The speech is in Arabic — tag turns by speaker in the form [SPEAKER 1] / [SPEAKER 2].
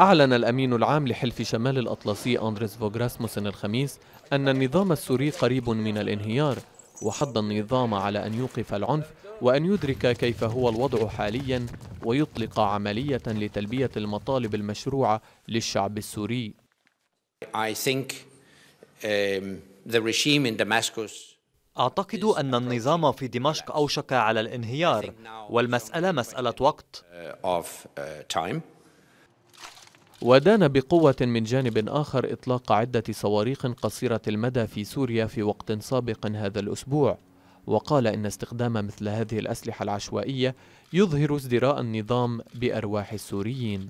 [SPEAKER 1] أعلن الأمين العام لحلف شمال الأطلسي أندريس فوغراسموسن الخميس أن النظام السوري قريب من الانهيار وحض النظام على أن يوقف العنف وأن يدرك كيف هو الوضع حاليا ويطلق عملية لتلبية المطالب المشروعة للشعب السوري
[SPEAKER 2] I think, um, the regime in أعتقد
[SPEAKER 3] أن النظام في دمشق أوشك على الانهيار والمسألة مسألة وقت.
[SPEAKER 1] Uh, uh, ودان بقوة من جانب آخر إطلاق عدة صواريخ قصيرة المدى في سوريا في وقت سابق هذا الأسبوع وقال إن استخدام مثل هذه الأسلحة العشوائية يظهر ازدراء النظام بأرواح السوريين